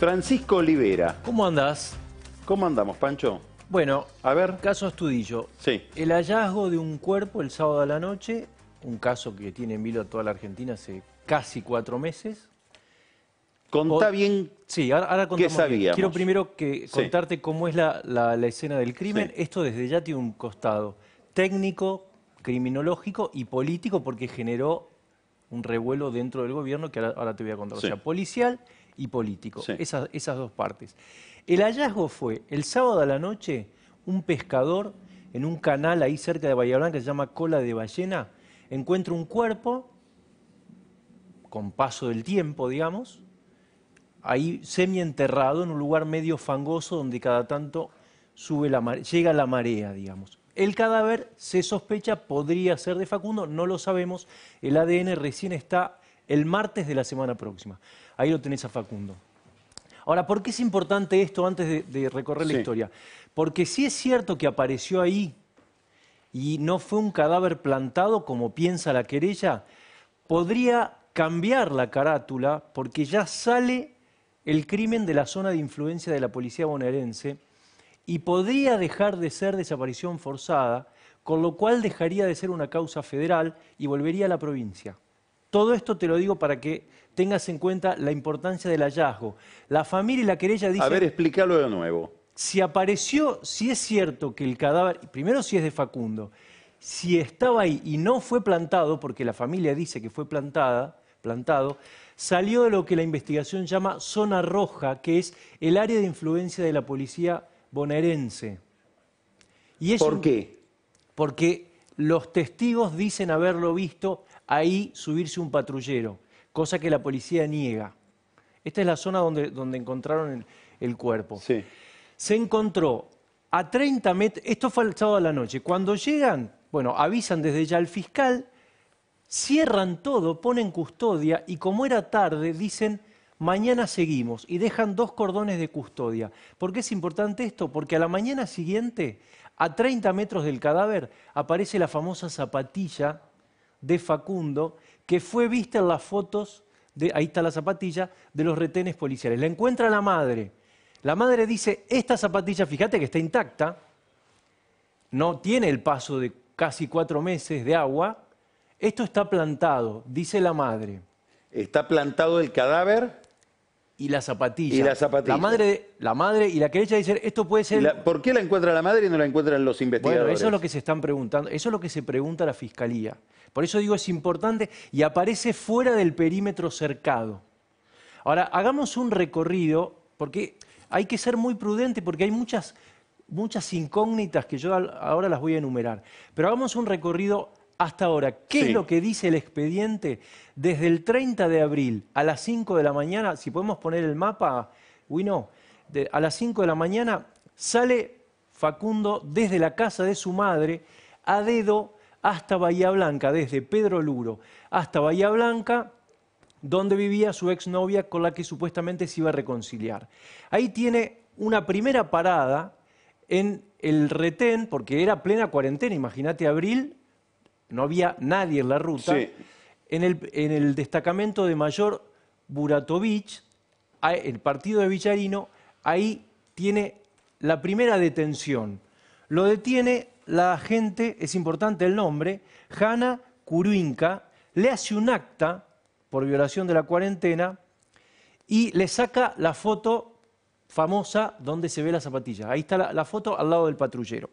Francisco Olivera. ¿Cómo andás? ¿Cómo andamos, Pancho? Bueno, a ver. Caso Estudillo, Sí. El hallazgo de un cuerpo el sábado a la noche, un caso que tiene en vilo a toda la Argentina hace casi cuatro meses. Contá bien. Sí, ahora, ahora Quiero primero que contarte cómo es la, escena del crimen. Esto desde ya tiene un costado técnico, criminológico y político, porque generó un revuelo dentro del gobierno que ahora, te voy a contar. O sea, policial y político, esas, dos partes. El hallazgo fue el sábado a la noche un pescador en un canal ahí cerca de Bahía Blanca que se llama Cola de Ballena, encuentra un cuerpo con paso del tiempo, digamos, ahí semienterrado en un lugar medio fangoso donde cada tanto sube la llega la marea, digamos. El cadáver se sospecha podría ser de Facundo, no lo sabemos, el ADN recién está el martes de la semana próxima. Ahí lo tenés a Facundo. Ahora, ¿por qué es importante esto antes de, recorrer la historia? Porque si es cierto que apareció ahí y no fue un cadáver plantado como piensa la querella, podría cambiar la carátula porque ya sale el crimen de la zona de influencia de la policía bonaerense y podría dejar de ser desaparición forzada, con lo cual dejaría de ser una causa federal y volvería a la provincia. Todo esto te lo digo para que tengas en cuenta la importancia del hallazgo. La familia y la querella dicen... A ver, explícalo de nuevo. Si apareció, si es cierto que el cadáver, primero si es de Facundo, si estaba ahí y no fue plantado, porque la familia dice que fue plantada, plantado, salió de lo que la investigación llama zona roja, que es el área de influencia de la policía bonaerense. Y ¿Por qué? Porque los testigos dicen haberlo visto ahí subirse un patrullero, cosa que la policía niega. Esta es la zona donde, encontraron el, cuerpo. Se encontró a 30 metros, esto fue el sábado de la noche, cuando llegan, bueno, avisan desde ya al fiscal, cierran todo, ponen custodia y como era tarde, dicen, mañana seguimos y dejan dos cordones de custodia. ¿Por qué es importante esto? Porque a la mañana siguiente, a 30 metros del cadáver, aparece la famosa zapatilla de Facundo que fue vista en las fotos, de, ahí está la zapatilla, de los retenes policiales. La encuentra la madre. La madre dice, esta zapatilla, fíjate que está intacta, no tiene el paso de casi cuatro meses de agua, esto está plantado, dice la madre. ¿Está plantado el cadáver? y la zapatilla. Y la La madre, la madre y la que dicen, esto puede ser... ¿Por qué la encuentra la madre y no la encuentran los investigadores? Bueno, eso es lo que se están preguntando, eso es lo que se pregunta la Fiscalía. Por eso digo, es importante y aparece fuera del perímetro cercado. Ahora, hagamos un recorrido, porque hay que ser muy prudente, porque hay muchas, muchas incógnitas que yo ahora las voy a enumerar. Pero hagamos un recorrido hasta ahora, ¿qué es lo que dice el expediente desde el 30 de abril a las 5 de la mañana? Si podemos poner el mapa, no, a las 5 de la mañana sale Facundo desde la casa de su madre a dedo hasta Bahía Blanca, desde Pedro Luro hasta Bahía Blanca, donde vivía su exnovia con la que supuestamente se iba a reconciliar. Ahí tiene una primera parada en el retén, porque era plena cuarentena, imagínate abril, no había nadie en la ruta. En, el, destacamento de Mayor Buratovich, el partido de Villarino, ahí tiene la primera detención. Lo detiene la gente, es importante el nombre, Hanna Kuruinka, le hace un acta por violación de la cuarentena y le saca la foto famosa donde se ve la zapatilla. Ahí está la foto al lado del patrullero.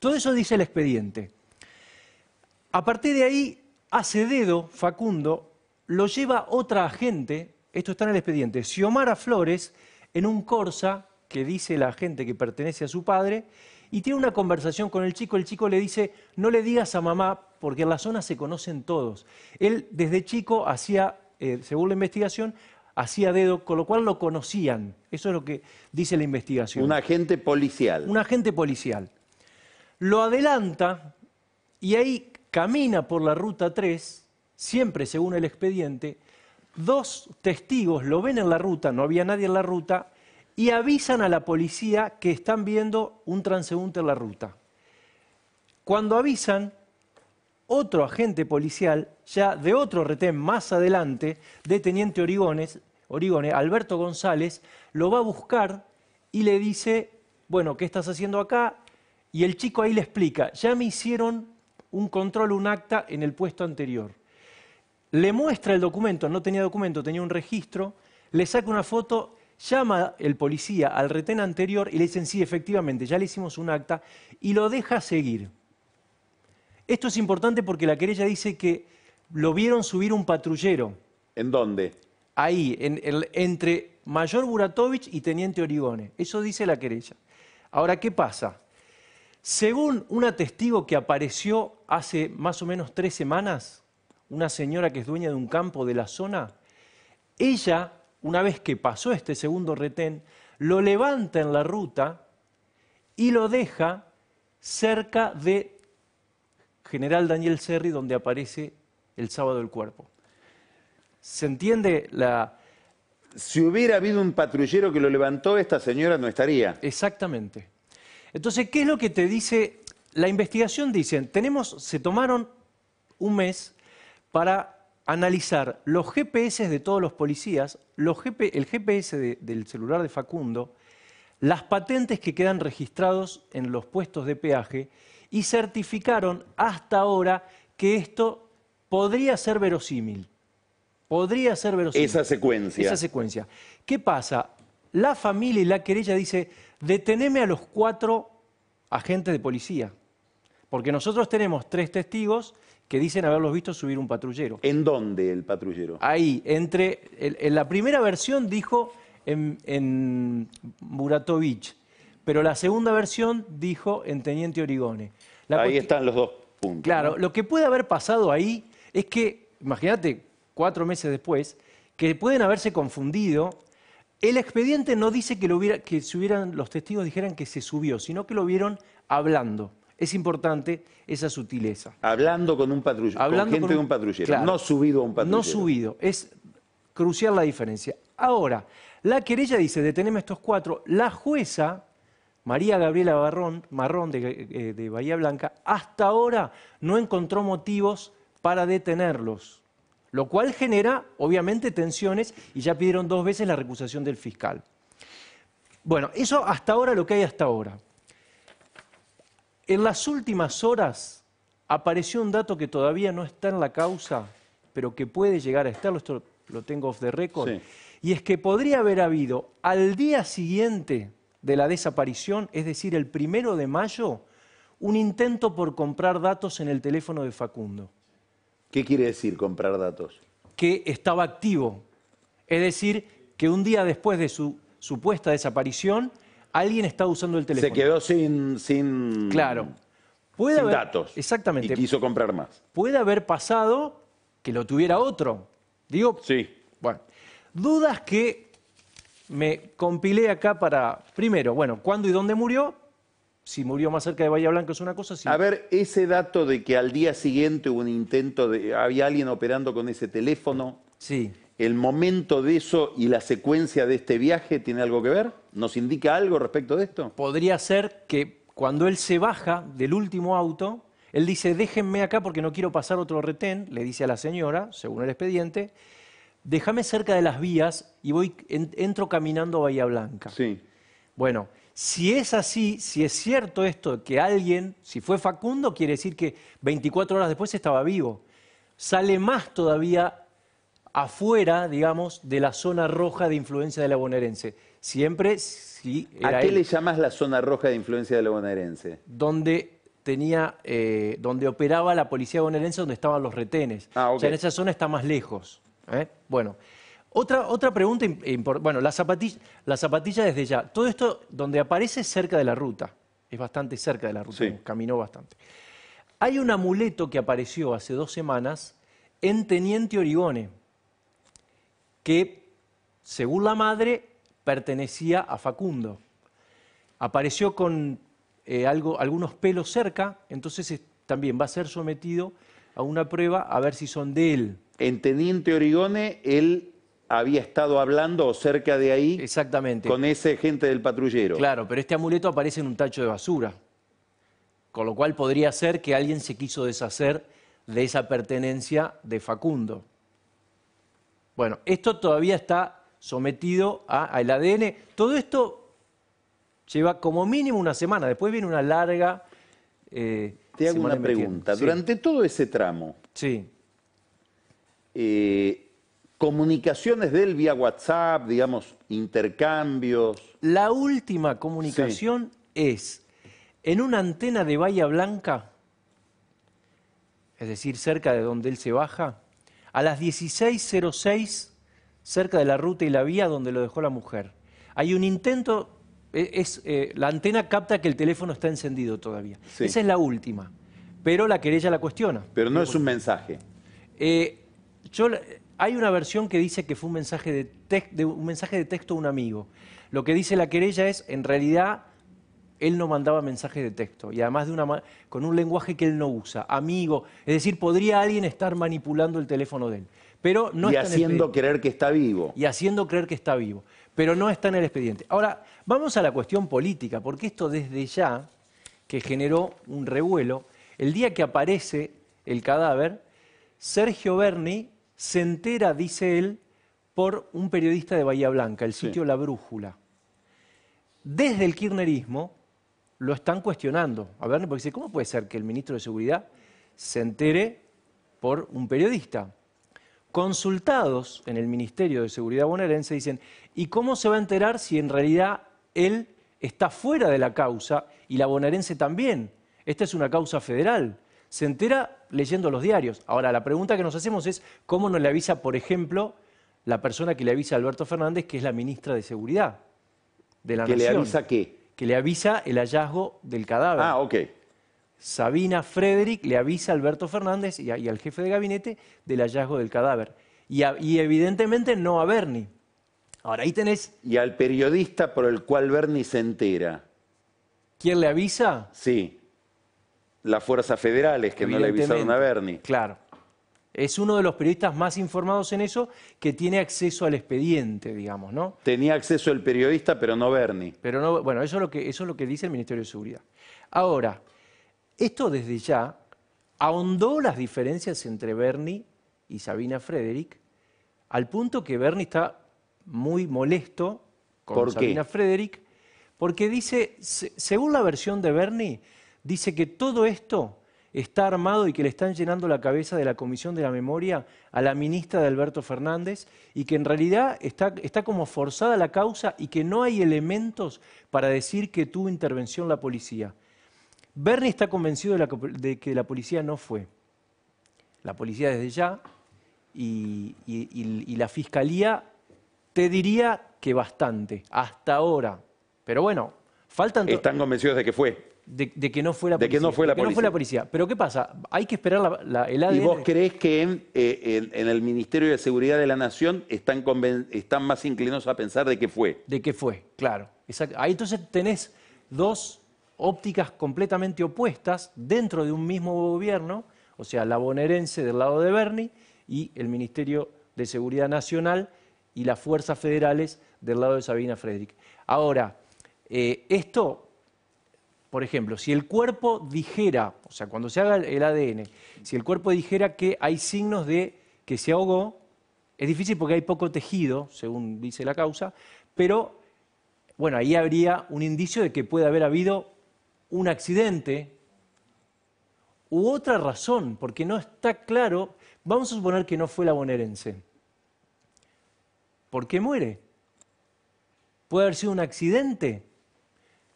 Todo eso dice el expediente. A partir de ahí, hace dedo Facundo, lo lleva otra agente, esto está en el expediente, Xiomara Flores, en un Corsa que dice la agente que pertenece a su padre, y tiene una conversación con el chico. El chico le dice, no le digas a mamá, porque en la zona se conocen todos. Él desde chico hacía, eh, según la investigación, hacía dedo, con lo cual lo conocían. Eso es lo que dice la investigación. Un agente policial. Un agente policial. Lo adelanta y ahí camina por la ruta 3, siempre según el expediente, dos testigos lo ven en la ruta, no había nadie en la ruta, y avisan a la policía que están viendo un transeúnte en la ruta. Cuando avisan, otro agente policial, ya de otro retén más adelante, de Teniente Origones, Alberto González, lo va a buscar y le dice, bueno, ¿qué estás haciendo acá? Y el chico ahí le explica, ya me hicieron un control, un acta en el puesto anterior. Le muestra el documento, no tenía documento, tenía un registro, le saca una foto, llama el policía al retén anterior y le dicen, sí, efectivamente, ya le hicimos un acta y lo deja seguir. Esto es importante porque la querella dice que lo vieron subir un patrullero. ¿En dónde? Ahí, entre Mayor Buratovich y Teniente Origone. Eso dice la querella. Ahora, ¿qué pasa? Según un testigo que apareció hace más o menos tres semanas, una señora que es dueña de un campo de la zona, ella, una vez que pasó este segundo retén, lo levanta en la ruta y lo deja cerca de General Daniel Serri, donde aparece el sábado el cuerpo. ¿Se entiende la... Si hubiera habido un patrullero que lo levantó, esta señora no estaría. Exactamente. Entonces, ¿qué es lo que te dice? La investigación dicen, tenemos, se tomaron un mes para analizar los GPS de todos los policías, el GPS del celular de Facundo, las patentes que quedan registrados en los puestos de peaje y certificaron hasta ahora que esto podría ser verosímil. Podría ser verosímil. Esa secuencia. Esa secuencia. ¿Qué pasa? La familia y la querella dice, deteneme a los cuatro agentes de policía, porque nosotros tenemos tres testigos que dicen haberlos visto subir un patrullero. ¿En dónde el patrullero? Ahí, entre, en, la primera versión dijo en, Muratovich, pero la segunda versión dijo en Teniente Origone. ahí están los dos puntos. Claro, lo que puede haber pasado ahí es que, imagínate, cuatro meses después, que pueden haberse confundido el expediente no dice que, hubieran, los testigos dijeran que se subió, sino que lo vieron hablando. Es importante esa sutileza. Hablando con un patrullero, con gente de un patrullero, no subido a un patrullero. No subido, es crucial la diferencia. Ahora, la querella dice, deteneme estos cuatro. La jueza, María Gabriela Barrón, Marrón eh, de Bahía Blanca, hasta ahora no encontró motivos para detenerlos lo cual genera obviamente tensiones y ya pidieron dos veces la recusación del fiscal. Bueno, eso hasta ahora lo que hay hasta ahora. En las últimas horas apareció un dato que todavía no está en la causa, pero que puede llegar a estarlo, esto lo tengo off the record, y es que podría haber habido al día siguiente de la desaparición, es decir, el primero de mayo, un intento por comprar datos en el teléfono de Facundo. ¿Qué quiere decir comprar datos? Que estaba activo. Es decir, que un día después de su supuesta desaparición, alguien estaba usando el teléfono. Se quedó sin... sin... Claro. datos. Exactamente. Y quiso comprar más. Puede haber pasado que lo tuviera otro. Digo... Sí. Bueno. Dudas que me compilé acá para, primero, bueno, cuándo y dónde murió, si murió más cerca de Bahía Blanca es una cosa sí. A ver, ese dato de que al día siguiente hubo un intento de. había alguien operando con ese teléfono. Sí. ¿El momento de eso y la secuencia de este viaje tiene algo que ver? ¿Nos indica algo respecto de esto? Podría ser que cuando él se baja del último auto, él dice, déjenme acá porque no quiero pasar otro retén, le dice a la señora, según el expediente, déjame cerca de las vías y voy, entro caminando a Bahía Blanca. Sí. Bueno, si es así, si es cierto esto, que alguien, si fue Facundo, quiere decir que 24 horas después estaba vivo. Sale más todavía afuera, digamos, de la zona roja de influencia de la bonaerense. Siempre si ¿A qué le llamas la zona roja de influencia de la bonaerense? Donde tenía, eh, donde operaba la policía bonaerense, donde estaban los retenes. Ah, o sea, en esa zona está más lejos. ¿eh? Bueno, otra, otra pregunta importante. Bueno, la zapatilla, desde ya. Todo esto donde aparece cerca de la ruta. Es bastante cerca de la ruta, caminó bastante. Hay un amuleto que apareció hace dos semanas en Teniente Origone, que, según la madre, pertenecía a Facundo. Apareció con eh, algo, algunos pelos cerca, entonces también va a ser sometido a una prueba a ver si son de él. En Teniente Origone, él había estado hablando cerca de ahí Exactamente. con ese gente del patrullero. Claro, pero este amuleto aparece en un tacho de basura, con lo cual podría ser que alguien se quiso deshacer de esa pertenencia de Facundo. Bueno, esto todavía está sometido al ADN. Todo esto lleva como mínimo una semana, después viene una larga... Eh, Te hago una pregunta. Durante todo ese tramo, sí. Eh, comunicaciones de él vía WhatsApp, digamos, intercambios. La última comunicación es en una antena de Bahía Blanca, es decir, cerca de donde él se baja, a las 16.06, cerca de la ruta y la vía donde lo dejó la mujer. Hay un intento, e, es, eh, la antena capta que el teléfono está encendido todavía. Esa es la última, pero la querella la cuestiona. Pero no es un mensaje. Eh, yo hay una versión que dice que fue un mensaje de, de un mensaje de texto a un amigo. Lo que dice la querella es, en realidad, él no mandaba mensajes de texto y además de con un lenguaje que él no usa, amigo, es decir, podría alguien estar manipulando el teléfono de él, pero no y está haciendo creer que está vivo y haciendo creer que está vivo, pero no está en el expediente. Ahora vamos a la cuestión política, porque esto desde ya que generó un revuelo, el día que aparece el cadáver, Sergio Berni se entera, dice él, por un periodista de Bahía Blanca, el sitio La Brújula. Desde el kirchnerismo lo están cuestionando a ver, porque dice, ¿cómo puede ser que el ministro de Seguridad se entere por un periodista? Consultados en el Ministerio de Seguridad bonaerense dicen, ¿y cómo se va a enterar si en realidad él está fuera de la causa y la bonaerense también? Esta es una causa federal se entera leyendo los diarios. Ahora, la pregunta que nos hacemos es, ¿cómo no le avisa, por ejemplo, la persona que le avisa a Alberto Fernández, que es la ministra de Seguridad de la Nación? ¿Que le avisa qué? Que le avisa el hallazgo del cadáver. Ah, ok. Sabina Frederick le avisa a Alberto Fernández y, al jefe de gabinete del hallazgo del cadáver. Y, y evidentemente no a Bernie. Ahora ahí tenés... Y al periodista por el cual Bernie se entera. ¿Quién le avisa? Sí las fuerzas federales que no le avisaron a Bernie. Claro. Es uno de los periodistas más informados en eso que tiene acceso al expediente, digamos, ¿no? Tenía acceso el periodista, pero no Bernie. Pero no, bueno, eso es lo que, dice el Ministerio de Seguridad. Ahora, esto desde ya ahondó las diferencias entre Bernie y Sabina Frederick, al punto que Bernie está muy molesto con Sabina Frederick, porque dice, según la versión de Bernie, dice que todo esto está armado y que le están llenando la cabeza de la Comisión de la Memoria a la ministra de Alberto Fernández y que en realidad está, está como forzada la causa y que no hay elementos para decir que tuvo intervención la policía. Bernie está convencido de, que la policía no fue. La policía desde ya y, y la fiscalía te diría que bastante, hasta ahora. Pero bueno, faltan... Están convencidos de que fue de, que no fue la policía. De que no fue la, policía. Pero ¿qué pasa? Hay que esperar la, el ADN. ¿Y vos creés que eh, en, el Ministerio de Seguridad de la Nación están, están más inclinados a pensar de que fue? De que fue, claro. Ahí entonces tenés dos ópticas completamente opuestas dentro de un mismo gobierno, o sea, la bonaerense del lado de Bernie y el Ministerio de Seguridad Nacional y las fuerzas federales del lado de Sabina Frederick. Ahora, eh, esto por ejemplo, si el cuerpo dijera, o sea, cuando se haga el ADN, si el cuerpo dijera que hay signos de que se ahogó, es difícil porque hay poco tejido, según dice la causa, pero bueno, ahí habría un indicio de que puede haber habido un accidente u otra razón, porque no está claro. Vamos a suponer que no fue la bonaerense. ¿Por qué muere? Puede haber sido un accidente.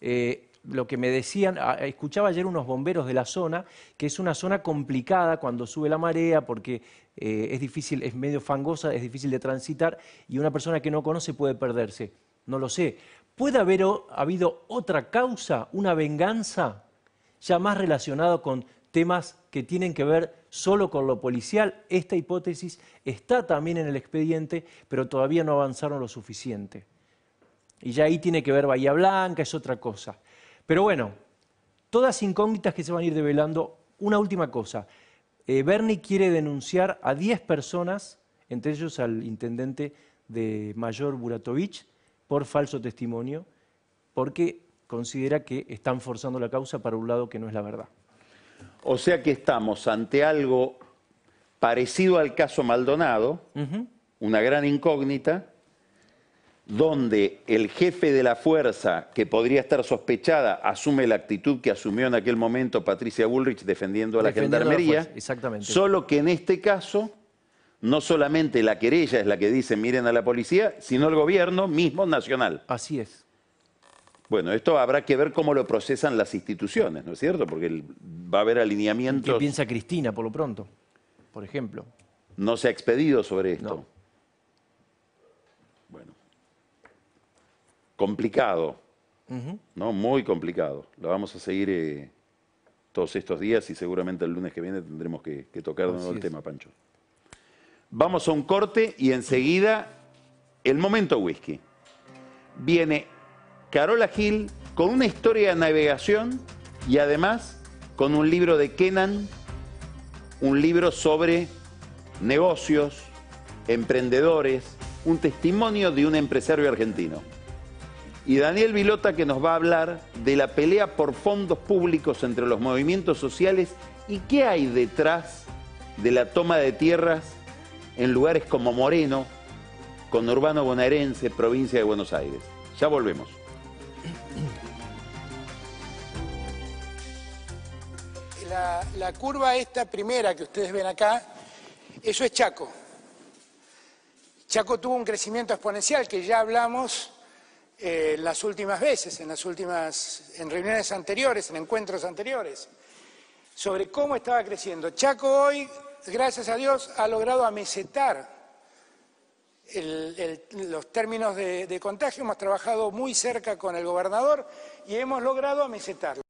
Eh, lo que me decían, escuchaba ayer unos bomberos de la zona, que es una zona complicada cuando sube la marea porque eh, es difícil, es medio fangosa, es difícil de transitar y una persona que no conoce puede perderse. No lo sé. ¿Puede haber habido otra causa, una venganza ya más relacionado con temas que tienen que ver solo con lo policial? Esta hipótesis está también en el expediente, pero todavía no avanzaron lo suficiente. Y ya ahí tiene que ver Bahía Blanca, es otra cosa. Pero bueno, todas incógnitas que se van a ir develando. Una última cosa. Eh, Bernie quiere denunciar a 10 personas, entre ellos al intendente de Mayor Buratovich, por falso testimonio, porque considera que están forzando la causa para un lado que no es la verdad. O sea que estamos ante algo parecido al caso Maldonado, una gran incógnita, donde el jefe de la fuerza, que podría estar sospechada, asume la actitud que asumió en aquel momento Patricia Bullrich defendiendo a la gendarmería, Exactamente. solo que en este caso no solamente la querella es la que dice miren a la policía, sino el gobierno mismo nacional. Así es. Bueno, esto habrá que ver cómo lo procesan las instituciones, ¿no es cierto? Porque va a haber alineamientos... ¿Qué piensa Cristina, por lo pronto, por ejemplo? No se ha expedido sobre esto. complicado, ¿no? Muy complicado. Lo vamos a seguir eh, todos estos días y seguramente el lunes que viene tendremos que, tocar de nuevo el tema, Pancho. Vamos a un corte y enseguida el momento whisky. Viene Carola Gil con una historia de navegación y además con un libro de Kenan, un libro sobre negocios, emprendedores, un testimonio de un empresario argentino y Daniel Vilota que nos va a hablar de la pelea por fondos públicos entre los movimientos sociales y qué hay detrás de la toma de tierras en lugares como Moreno, con Urbano Bonaerense, provincia de Buenos Aires. Ya volvemos. La, la curva esta primera que ustedes ven acá, eso es Chaco. Chaco tuvo un crecimiento exponencial que ya hablamos en eh, las últimas veces, en las últimas, en reuniones anteriores, en encuentros anteriores, sobre cómo estaba creciendo. Chaco hoy, gracias a Dios, ha logrado amesetar los términos de, contagio. Hemos trabajado muy cerca con el gobernador y hemos logrado amesetarlo.